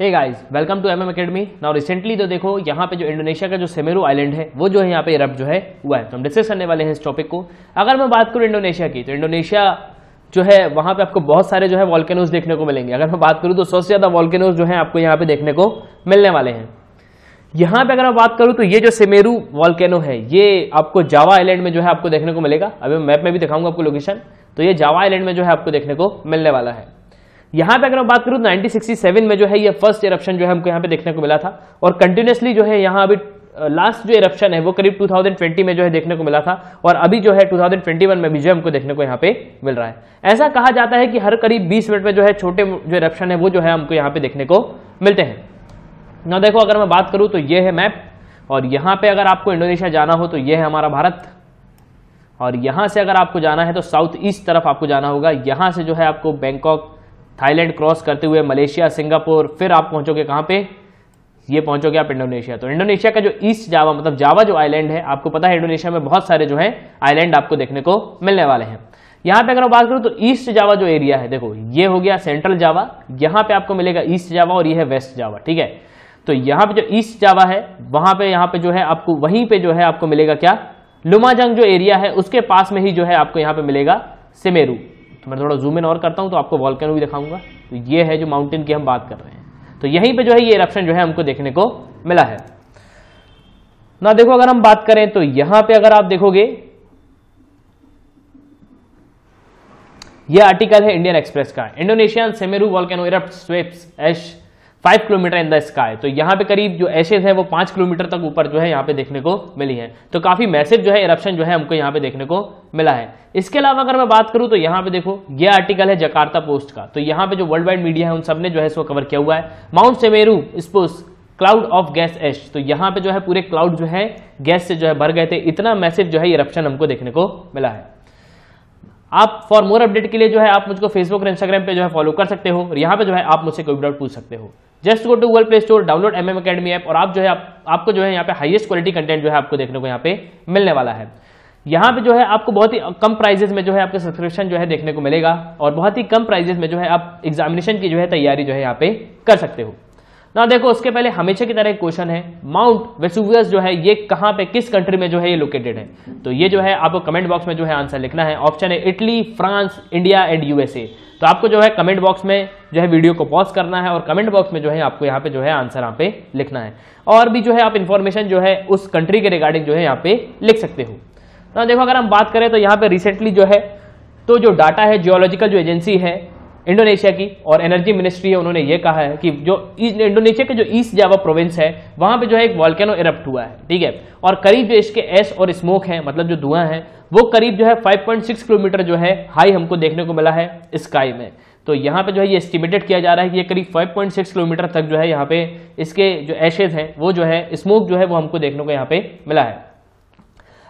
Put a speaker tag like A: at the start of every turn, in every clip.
A: hey guys welcome to MM academy now recently तो देखो यहाँ पे जो इंडोनेशिया का जो सेमेरू आइलैंड है वो जो है यहाँ पे इरप्ट जो है हुआ है तो हम डिस्कस करने वाले हैं इस टॉपिक को अगर मैं बात करूँ इंडोनेशिया की तो इंडोनेशिया जो है वहाँ पे आपको बहुत सारे जो है वॉल्केनोज देखने को मिलेंगे अगर मैं बात करूँ तो सौ से ज़्यादा वॉल्केनोज जो है आपको यहाँ पे देखने को मिलने वाले हैं यहाँ पे अगर मैं बात करूँ तो ये जो सेमेरू वॉल्केनो है ये आपको जावा आइलैंड में जो है आपको देखने को मिलेगा अभी मैप में भी दिखाऊंगा आपको लोकेशन तो ये जावा आइलैंड में जो है आपको देखने को मिलने वाला है यहां पे अगर मैं बात करूं 1967 में जो है ये फर्स्ट इरप्शन जो है हमको यहाँ पे देखने को मिला था और कंटिन्यूसली जो है यहाँ अभी लास्ट जो इरप्शन है वो करीब 2020 में जो है देखने को मिला था और अभी जो है 2021 में भी जो हमको देखने को यहाँ पे मिल रहा है ऐसा कहा जाता है कि हर करीब 20 मिनट में जो है छोटे जो इरप्शन है वो जो है हमको यहाँ पे देखने को मिलते हैं ना देखो अगर मैं बात करूँ तो ये है मैप और यहाँ पे अगर आपको इंडोनेशिया जाना हो तो ये है हमारा भारत और यहां से अगर आपको जाना है तो साउथ ईस्ट तरफ आपको जाना होगा यहां से जो है आपको बैंकॉक थाईलैंड क्रॉस करते हुए मलेशिया सिंगापुर फिर आप पहुंचोगे कहां पे ये पहुंचोगे आप इंडोनेशिया तो इंडोनेशिया का जो ईस्ट जावा मतलब जावा जो आइलैंड है आपको पता है इंडोनेशिया में बहुत सारे जो है आइलैंड आपको देखने को मिलने वाले हैं यहां पे अगर मैं बात करूं तो ईस्ट जावा जो एरिया है देखो ये हो गया सेंट्रल जावा यहां पे आपको मिलेगा ईस्ट जावा और ये है वेस्ट जावा ठीक है तो यहां पे जो ईस्ट जावा है वहां पे यहाँ पे जो है आपको वहीं पे जो है आपको मिलेगा क्या लुमाजंग जो एरिया है उसके पास में ही जो है आपको यहाँ पे मिलेगा सिमेरू तो मैं थोड़ा जूम इन और करता हूँ तो आपको वॉल्केनो भी दिखाऊंगा तो ये है जो माउंटेन की हम बात कर रहे हैं तो यहीं पे जो है ये इरप्शन जो है हमको देखने को मिला है ना देखो अगर हम बात करें तो यहां पे अगर आप देखोगे यह आर्टिकल है इंडियन एक्सप्रेस का Indonesian Semeru volcano erupt spews ash five kilometre in the sky तो यहाँ पे करीब जो एशेज है वो 5 किलोमीटर तक ऊपर जो है यहाँ पे देखने को मिली है तो काफ़ी मैसेज जो है इरप्शन जो है हमको यहाँ पे देखने को मिला है इसके अलावा अगर मैं बात करूँ तो यहाँ पे देखो ये आर्टिकल है जकार्ता पोस्ट का तो यहाँ पे जो वर्ल्ड वाइड मीडिया है उन सब ने जो है इसको कवर किया हुआ है mount Semeru spews cloud of gas ash तो यहाँ पे जो है पूरे क्लाउड जो है गैस से जो है भर गए थे इतना मैसेज जो है इरप्शन हमको देखने को मिला है आप फॉर मोर अपडेट के लिए जो है आप मुझको फेसबुक और इंस्टाग्राम पे जो है फॉलो कर सकते हो और यहाँ पे जो है आप मुझसे कोई डाउट पूछ सकते हो just go to Google Play Store download M M academy app और आप जो है आप, आपको जो है यहाँ पे हाईएस्ट क्वालिटी कंटेंट जो है आपको देखने को यहाँ पे मिलने वाला है यहाँ पे जो है आपको बहुत ही कम प्राइजेस में जो है आपका सब्सक्रिप्शन जो है देखने को मिलेगा और बहुत ही कम प्राइजेस में जो है आप एग्जामिनेशन की जो है तैयारी जो है यहाँ पे कर सकते हो ना देखो उसके पहले हमेशा की तरह एक क्वेश्चन है माउंट वेसुवियस जो है ये कहाँ पे किस कंट्री में जो है ये लोकेटेड है तो ये जो है आपको कमेंट बॉक्स में जो है आंसर लिखना है ऑप्शन है Italy France India and USA तो आपको जो है कमेंट बॉक्स में जो है वीडियो को पॉज करना है और कमेंट बॉक्स में जो है आपको यहाँ पे जो है आंसर यहाँ पे लिखना है और भी जो है आप इन्फॉर्मेशन जो है उस कंट्री के रिगार्डिंग जो है यहाँ पे लिख सकते हो तो देखो अगर हम बात करें तो यहाँ पे रिसेंटली जो है तो जो डाटा है जियोलॉजिकल जो एजेंसी है इंडोनेशिया की और एनर्जी मिनिस्ट्री है उन्होंने ये कहा है कि जो इंडोनेशिया के जो ईस्ट जावा प्रोविंस है वहां पे जो है एक वॉल्केनो इरप्ट हुआ है ठीक है और करीब जो इसके एस और स्मोक है मतलब जो धुआं है वो करीब जो है 5.6 किलोमीटर जो है हाई हमको देखने को मिला है स्काई में तो यहाँ पे जो है ये एस्टिमेटेड किया जा रहा है कि ये करीब 5.6 किलोमीटर तक जो है यहाँ पे इसके जो एशेज हैं वो जो है स्मोक जो है वो हमको देखने को यहाँ पे मिला है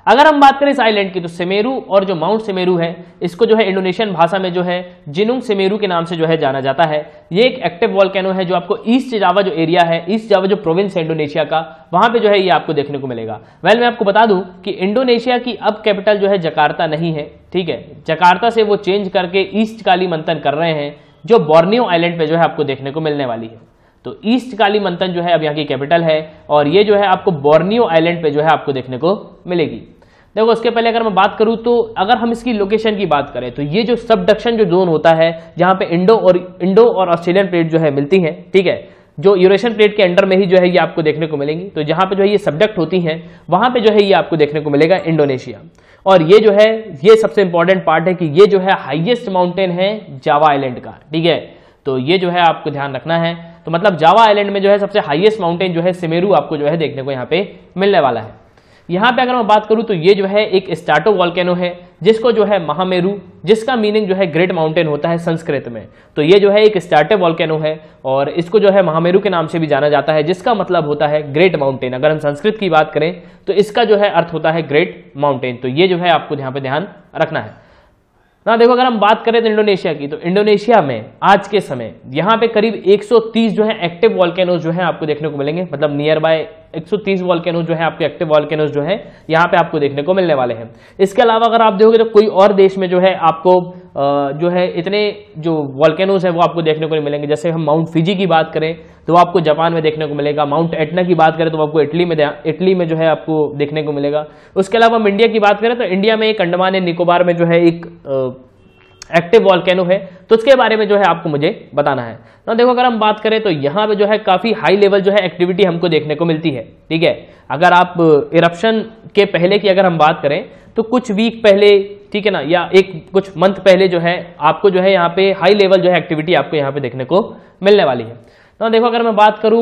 A: अगर हम बात करें इस आइलैंड की तो सेमेरू और जो माउंट सेमेरू है इसको जो है इंडोनेशियन भाषा में जो है जिनुंग सेमेरू के नाम से जो है जाना जाता है ये एक एक्टिव वॉल्केनो है जो आपको ईस्ट जावा जो एरिया है ईस्ट जावा जो प्रोविंस है इंडोनेशिया का वहां पे जो है ये आपको देखने को मिलेगा वेल मैं आपको बता दूं कि इंडोनेशिया की अब कैपिटल जो है जकार्ता नहीं है ठीक है जकार्ता से वो चेंज करके ईस्ट काली मंथन कर रहे हैं जो बोर्नियो आइलैंड पे जो है आपको देखने को मिलने वाली है तो ईस्ट काली मंथन जो है अब यहाँ की कैपिटल है और ये जो है आपको बोर्नियो आइलैंड पे जो है आपको देखने को मिलेगी देखो उसके पहले अगर मैं बात करूँ तो अगर हम इसकी लोकेशन की बात करें तो ये जो सबडक्शन जो जोन होता है जहाँ पे इंडो और इंडो और ऑस्ट्रेलियन प्लेट जो है मिलती है ठीक है जो यूरेशियन प्लेट के अंडर में ही जो है ये आपको देखने को मिलेंगी तो जहाँ पर जो है ये सब्डक्ट होती हैं वहाँ पर जो है ये आपको देखने को मिलेगा इंडोनेशिया और ये जो है ये सबसे इंपॉर्टेंट पार्ट है कि ये जो है हाइएस्ट माउंटेन है जावा आइलैंड का ठीक है तो ये जो है आपको ध्यान रखना है तो मतलब जावा आइलैंड में जो है सबसे हाईएस्ट माउंटेन जो है सिमेरू आपको जो है देखने को यहाँ पे मिलने वाला है यहाँ पे अगर मैं बात करूँ तो ये जो है एक स्टार्टो वॉल्केनो है जिसको जो है महामेरू जिसका मीनिंग जो है ग्रेट माउंटेन होता है संस्कृत में तो ये जो है एक स्टार्टो वॉल्केनो है और इसको जो है महामेरू के नाम से भी जाना जाता है जिसका मतलब होता है ग्रेट माउंटेन अगर हम संस्कृत की बात करें तो इसका जो है अर्थ होता है ग्रेट माउंटेन तो ये जो है आपको यहाँ पे ध्यान रखना है ना देखो अगर हम बात करें तो इंडोनेशिया की तो इंडोनेशिया में आज के समय यहाँ पे करीब 130 जो है एक्टिव वॉल्केनोज जो है आपको देखने को मिलेंगे मतलब नियर बाय 130 वॉल्केनोज जो है आपके एक्टिव वॉल्केनोज जो है यहाँ पे आपको देखने को मिलने वाले हैं इसके अलावा अगर आप देखोगे तो कोई और देश में जो है आपको जो है इतने जो वॉल्केनोज हैं वो आपको देखने को नहीं मिलेंगे जैसे हम माउंट फिजी की बात करें तो आपको जापान में देखने को मिलेगा माउंट एटना की बात करें तो आपको इटली में इटली में जो है आपको देखने को मिलेगा उसके अलावा हम इंडिया की बात करें तो इंडिया में एक अंडमान निकोबार में जो है एक एक्टिव वॉल्केनो है तो उसके बारे में जो है आपको मुझे बताना है ना देखो अगर हम बात करें तो यहाँ पे जो है काफ़ी हाई लेवल जो है एक्टिविटी हमको देखने को मिलती है ठीक है अगर आप इरप्शन uh, के पहले की अगर हम बात करें तो कुछ वीक पहले ठीक है ना या एक कुछ मंथ पहले जो है आपको जो है यहाँ पे हाई लेवल जो है एक्टिविटी आपको यहाँ पे देखने को मिलने वाली है ना तो देखो अगर मैं बात करूं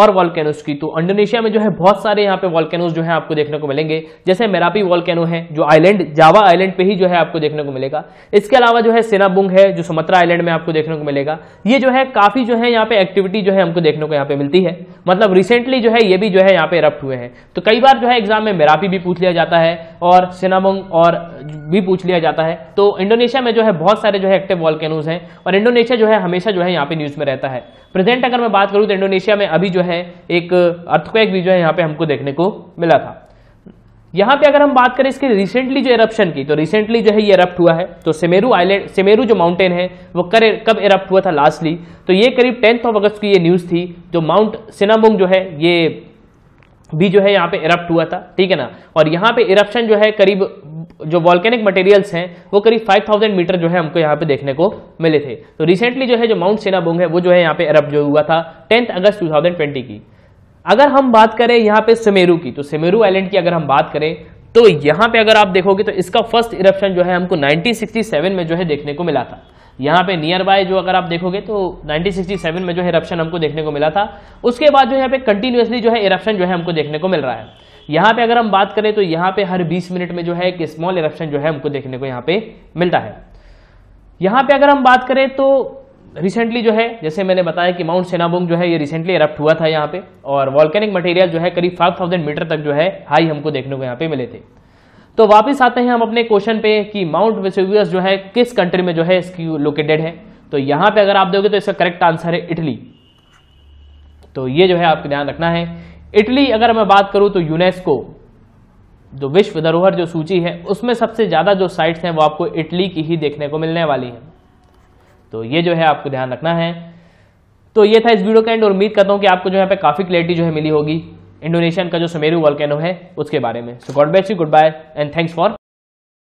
A: और वॉलकैनोज की तो इंडोनेशिया में जो है बहुत सारे यहाँ पे वॉलकैनोज जो है आपको देखने को मिलेंगे जैसे मेरापी वॉलकैनो है जो आइलैंड जावा आइलैंड पे ही जो है आपको देखने को मिलेगा इसके अलावा जो है सेनाबुंग है जो सुमत्रा आइलैंड में आपको देखने को मिलेगा ये जो है काफी जो है यहाँ पे एक्टिविटी जो है हमको देखने को यहाँ पे मिलती है मतलब रिसेंटली जो है ये भी जो है यहाँ पे इरप्ट हुए हैं तो कई बार जो है एग्जाम में मेरापी भी पूछ लिया जाता है और सेनाबुंग और भी पूछ लिया जाता है तो इंडोनेशिया में जो है बहुत सारे जो है एक्टिव वॉल्केनोज हैं और इंडोनेशिया जो है हमेशा जो है यहाँ पे न्यूज़ में रहता है प्रेजेंट अगर मैं बात करूँ तो इंडोनेशिया में अभी जो है एक अर्थक्वेक भी जो है यहाँ पे हमको देखने को मिला था यहाँ पे अगर हम बात करें इसके रिसेंटली जो इरप्शन की तो रिसेंटली जो है ये इरप्ट हुआ है तो सेमेरू आइलैंड सेमेरू जो माउंटेन है वो कर कब इरप्ट हुआ था लास्टली तो ये करीब टेंथ ऑफ अगस्त की ये न्यूज़ थी जो माउंट सिनाबुंग जो है ये भी जो है यहाँ पे इरप्ट हुआ था ठीक है ना और यहाँ पे इरप्शन जो है करीब जो वॉल्केनिक मटेरियल्स हैं वो करीब 5000 मीटर जो है हमको यहाँ पे देखने को मिले थे तो रिसेंटली जो है जो माउंट सेनाबोंग है वो जो है यहाँ पे अरब जो हुआ था टेंथ अगस्त 2020 की अगर हम बात करें यहाँ पे समेरू की तो समेरू आइलैंड की अगर हम बात करें तो यहाँ पे अगर आप देखोगे तो इसका फर्स्ट इरप्शन जो है हमको 1967 में जो है देखने को मिला था यहाँ पे नियर बाय जो अगर आप देखोगे तो 1967 में जो है इरप्शन हमको देखने को मिला था उसके बाद जो यहाँ पे कंटिन्यूसली जो है इरप्शन जो है हमको देखने को मिल रहा है यहां पे अगर हम बात करें तो यहां पे हर 20 मिनट में जो है एक स्मॉल इरप्शन जो है हमको देखने को यहां पे मिलता है यहां पे अगर हम बात करें तो रिसेंटली जो है जैसे मैंने बताया कि माउंट सेनाबोंग जो है ये रिसेंटली इरप्ट हुआ था यहां पे और वॉल्केनिक मटेरियल जो है करीब 5000 मीटर तक जो है हाई हमको देखने को यहां पे मिले थे तो वापस आते हैं हम अपने क्वेश्चन पे कि माउंट वेसिवियस जो है किस कंट्री में जो है इसकी लोकेटेड है तो यहां पे अगर आप दोगे तो इसका करेक्ट आंसर है इटली तो ये जो है आपको ध्यान रखना है इटली अगर मैं बात करूं तो यूनेस्को जो विश्व धरोहर जो सूची है उसमें सबसे ज़्यादा जो साइट्स हैं वो आपको इटली की ही देखने को मिलने वाली हैं तो ये जो है आपको ध्यान रखना है तो ये था इस वीडियो का एंड और उम्मीद करता हूं कि आपको जो यहाँ पे काफ़ी क्लैरिटी जो है मिली होगी इंडोनेशियन का जो समेरू वॉल्केनो है उसके बारे में सो गॉड बेस्ट you good bye and thanks for